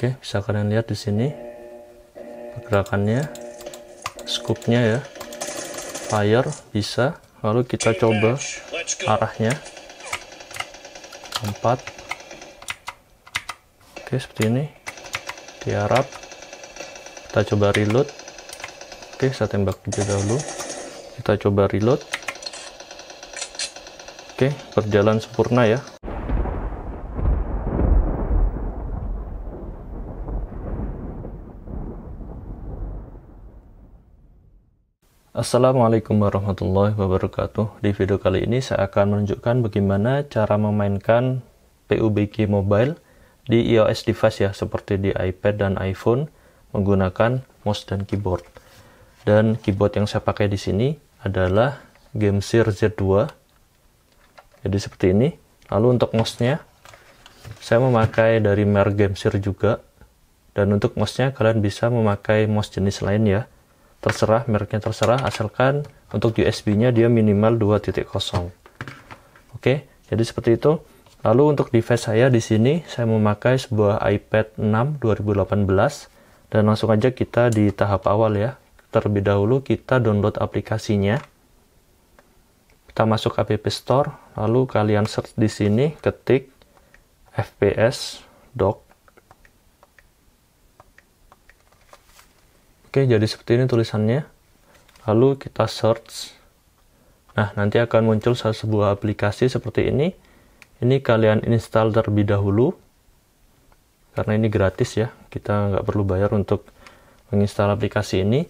Oke, bisa kalian lihat di sini pergerakannya, scoopnya ya, fire bisa. Lalu kita coba arahnya. empat Oke, seperti ini. Tiarap. Kita coba reload. Oke, saya tembak juga dahulu. Kita coba reload. Oke, berjalan sempurna ya. Assalamualaikum warahmatullahi wabarakatuh Di video kali ini saya akan menunjukkan bagaimana cara memainkan PUBG Mobile di iOS device ya seperti di iPad dan iPhone menggunakan mouse dan keyboard dan keyboard yang saya pakai di sini adalah Gamesir Z2 jadi seperti ini lalu untuk mouse-nya saya memakai dari merek Gamesir juga dan untuk mouse-nya kalian bisa memakai mouse jenis lain ya terserah mereknya terserah asalkan untuk USB-nya dia minimal 2.0 oke jadi seperti itu lalu untuk device saya di sini saya memakai sebuah iPad 6 2018 dan langsung aja kita di tahap awal ya terlebih dahulu kita download aplikasinya kita masuk app store lalu kalian search di sini ketik fps Dock Oke, jadi seperti ini tulisannya. Lalu kita search. Nah, nanti akan muncul sebuah aplikasi seperti ini. Ini kalian install terlebih dahulu. Karena ini gratis ya, kita nggak perlu bayar untuk menginstal aplikasi ini.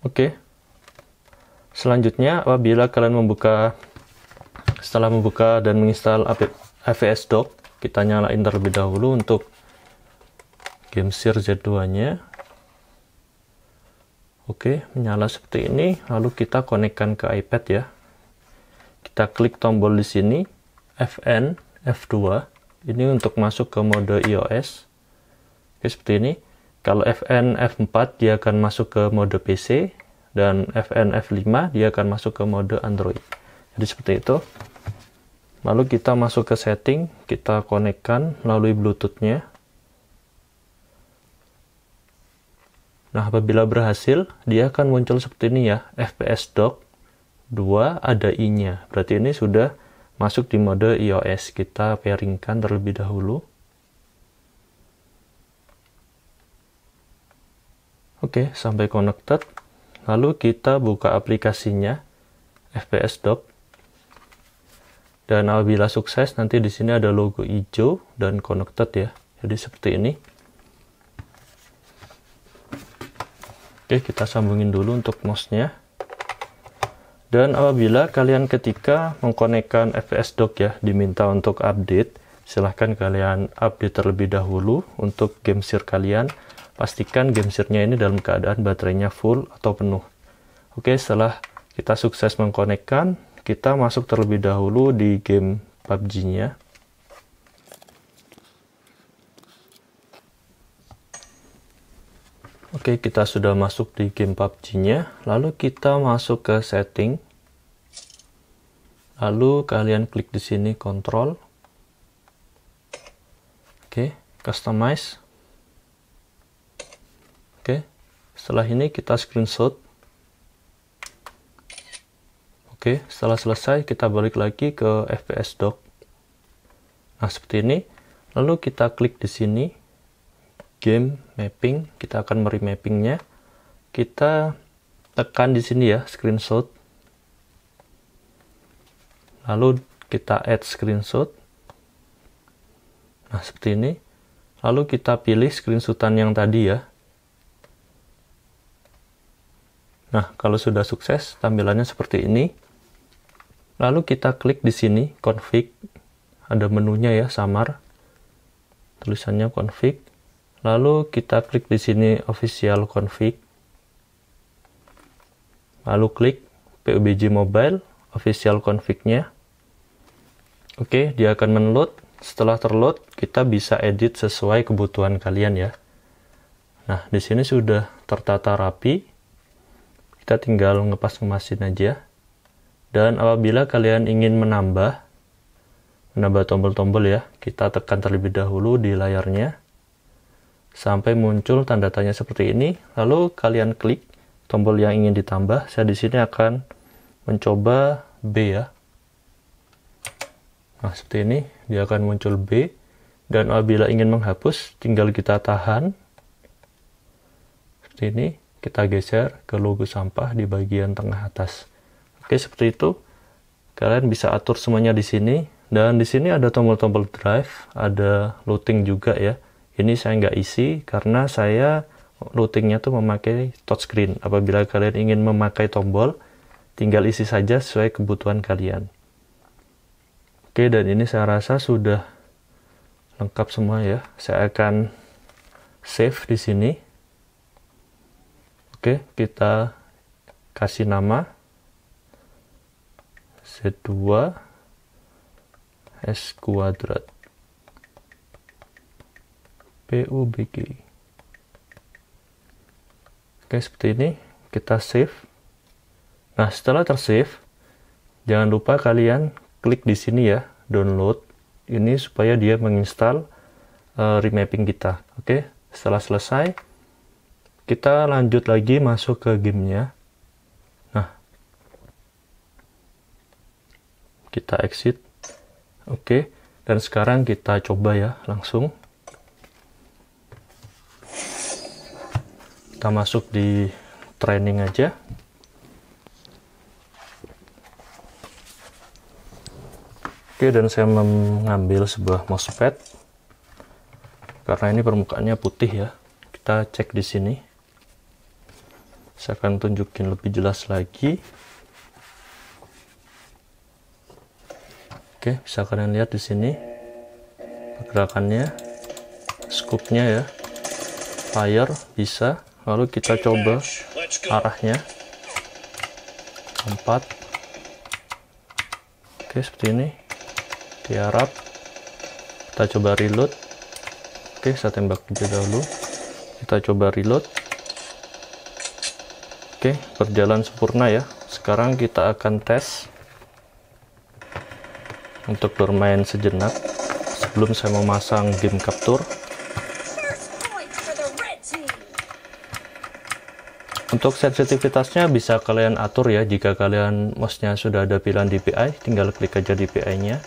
Oke. Selanjutnya, apabila kalian membuka, setelah membuka dan menginstal FS Doc, kita nyalain terlebih dahulu untuk game Sir Z2-nya. Oke, menyala seperti ini. Lalu kita konekkan ke iPad ya. Kita klik tombol di sini, Fn, F2. Ini untuk masuk ke mode iOS. Oke, seperti ini. Kalau Fn, F4, dia akan masuk ke mode PC. Dan Fn, F5, dia akan masuk ke mode Android. Jadi seperti itu. Lalu kita masuk ke setting, kita konekkan melalui Bluetooth-nya. Nah, apabila berhasil, dia akan muncul seperti ini ya, FPS dock 2 ada i-nya. Berarti ini sudah masuk di mode iOS. Kita pairingkan terlebih dahulu. Oke, sampai connected. Lalu kita buka aplikasinya, FPS dock. Dan apabila sukses, nanti di sini ada logo hijau dan connected ya. Jadi seperti ini. Oke, kita sambungin dulu untuk mouse-nya. Dan apabila kalian ketika mengkonekkan FPS Dock ya, diminta untuk update, silahkan kalian update terlebih dahulu untuk game gamesir kalian. Pastikan game gamesirnya ini dalam keadaan baterainya full atau penuh. Oke, setelah kita sukses mengkonekkan, kita masuk terlebih dahulu di game PUBG-nya. Oke, kita sudah masuk di game PUBG-nya. Lalu kita masuk ke setting. Lalu kalian klik di sini control. Oke, customize. Oke. Setelah ini kita screenshot. Oke, setelah selesai kita balik lagi ke FPS dock. Nah, seperti ini. Lalu kita klik di sini game mapping kita akan meremappingnya kita tekan di sini ya screenshot lalu kita add screenshot nah seperti ini lalu kita pilih screenshotan yang tadi ya nah kalau sudah sukses tampilannya seperti ini lalu kita klik di sini config ada menunya ya samar tulisannya config Lalu kita klik di sini official config. Lalu klik PUBG Mobile official config-nya. Oke, dia akan menload. Setelah terload, kita bisa edit sesuai kebutuhan kalian ya. Nah, di sini sudah tertata rapi. Kita tinggal ngepas-ngemasin aja. Dan apabila kalian ingin menambah menambah tombol-tombol ya, kita tekan terlebih dahulu di layarnya sampai muncul tanda tanya seperti ini. Lalu kalian klik tombol yang ingin ditambah. Saya di sini akan mencoba B ya. Nah, seperti ini dia akan muncul B dan apabila ingin menghapus tinggal kita tahan seperti ini, kita geser ke logo sampah di bagian tengah atas. Oke, seperti itu. Kalian bisa atur semuanya di sini dan di sini ada tombol-tombol drive, ada loading juga ya ini saya nggak isi karena saya routingnya tuh memakai touchscreen. Apabila kalian ingin memakai tombol, tinggal isi saja sesuai kebutuhan kalian. Oke, dan ini saya rasa sudah lengkap semua ya. Saya akan save di sini. Oke, kita kasih nama Z2 S kuadrat. PUBG oke seperti ini kita save nah setelah tersave jangan lupa kalian klik di sini ya download ini supaya dia menginstal uh, remapping kita oke setelah selesai kita lanjut lagi masuk ke gamenya nah kita exit oke dan sekarang kita coba ya langsung kita masuk di training aja oke dan saya mengambil sebuah mosfet karena ini permukaannya putih ya kita cek di sini saya akan tunjukin lebih jelas lagi oke bisa kalian lihat di sini pergerakannya scoopnya ya fire bisa lalu kita coba arahnya 4 oke seperti ini diharap kita coba reload oke saya tembak juga dahulu kita coba reload oke berjalan sempurna ya sekarang kita akan tes untuk bermain sejenak sebelum saya memasang game capture Untuk sensitivitasnya bisa kalian atur ya jika kalian mouse-nya sudah ada pilihan DPI, tinggal klik aja DPI-nya.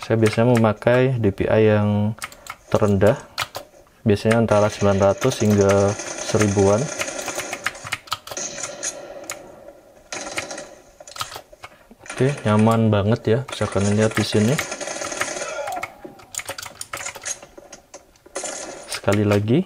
Saya biasanya memakai DPI yang terendah, biasanya antara 900 hingga 1000-an. Oke, nyaman banget ya, bisa kalian lihat di sini. Sekali lagi,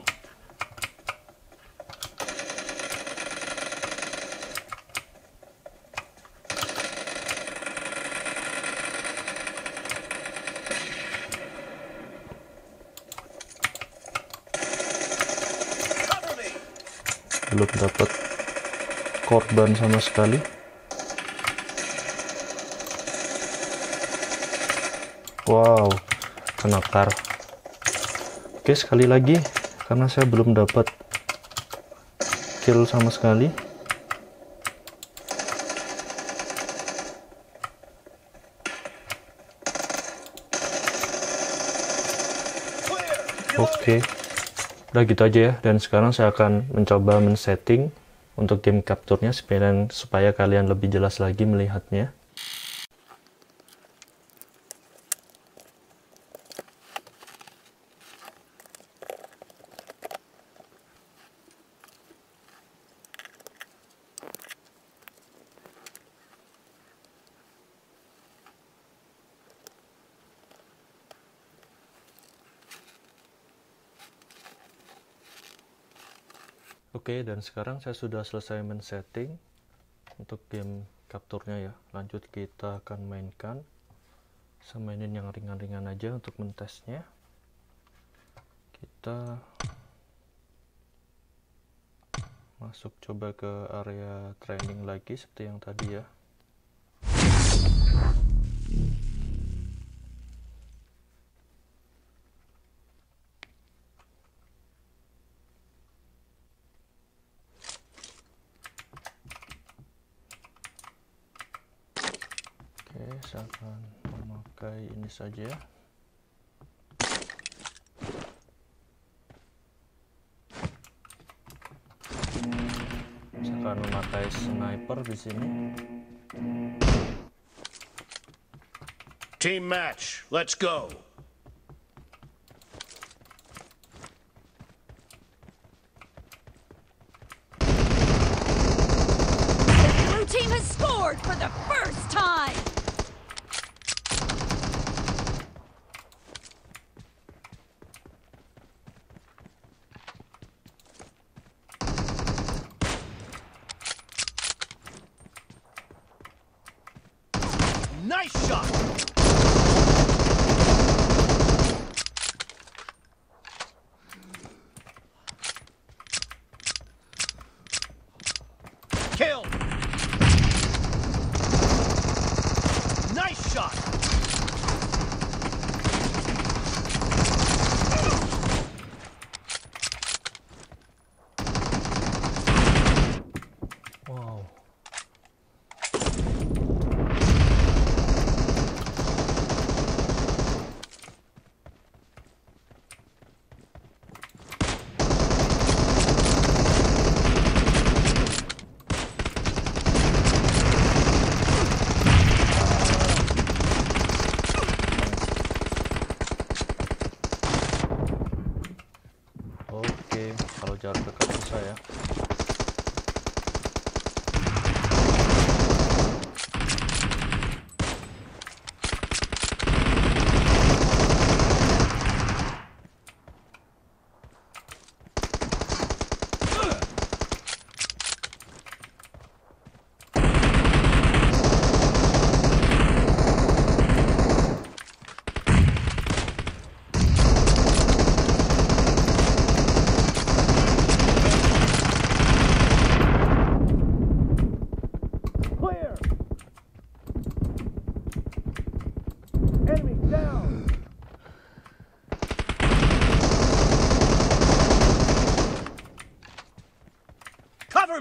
belum dapat korban sama sekali wow kenakar. oke sekali lagi karena saya belum dapat kill sama sekali oke okay udah gitu aja ya dan sekarang saya akan mencoba men-setting untuk game capture-nya supaya, supaya kalian lebih jelas lagi melihatnya Oke, dan sekarang saya sudah selesai men-setting untuk game capture-nya ya. Lanjut kita akan mainkan. Saya mainin yang ringan-ringan aja untuk mentesnya. Kita masuk coba ke area training lagi seperti yang tadi ya. kita akan memakai ini saja ya saya akan memakai sniper di sini team match let's go Nice shot!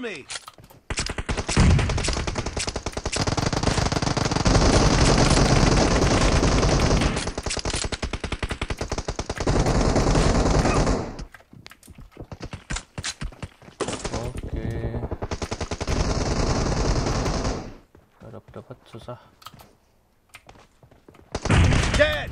me! Dead!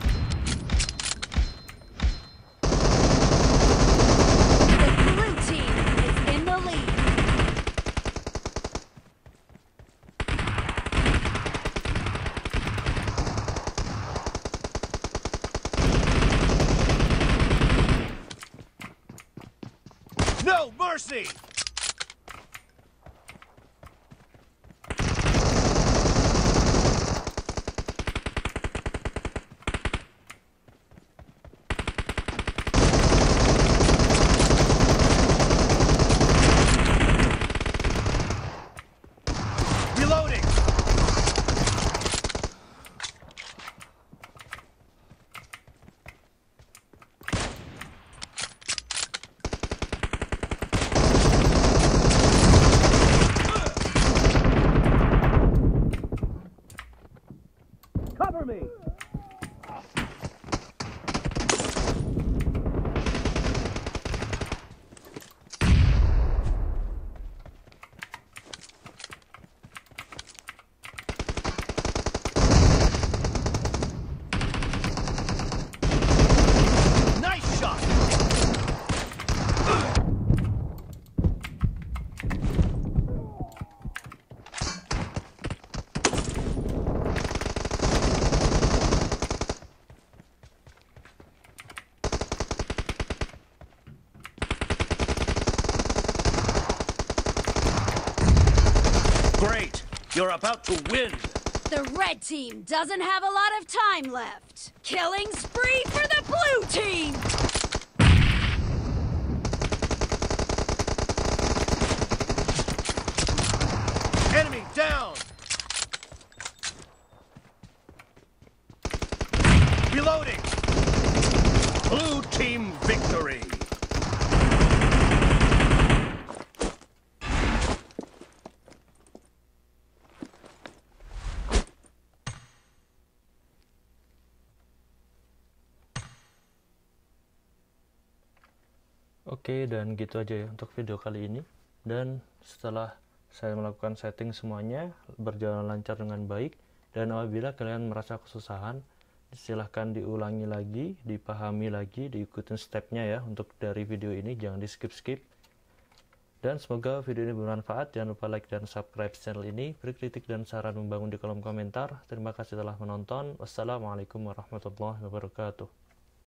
You're about to win. The red team doesn't have a lot of time left. Killing spree for the blue team! Oke, dan gitu aja ya untuk video kali ini. Dan setelah saya melakukan setting semuanya, berjalan lancar dengan baik. Dan apabila kalian merasa kesusahan, silahkan diulangi lagi, dipahami lagi, diikuti stepnya ya untuk dari video ini, jangan di skip-skip. Dan semoga video ini bermanfaat. Jangan lupa like dan subscribe channel ini. Beri kritik dan saran membangun di kolom komentar. Terima kasih telah menonton. Wassalamualaikum warahmatullahi wabarakatuh.